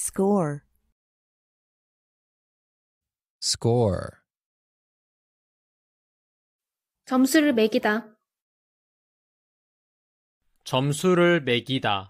score score 점수를 매기다 점수를 매기다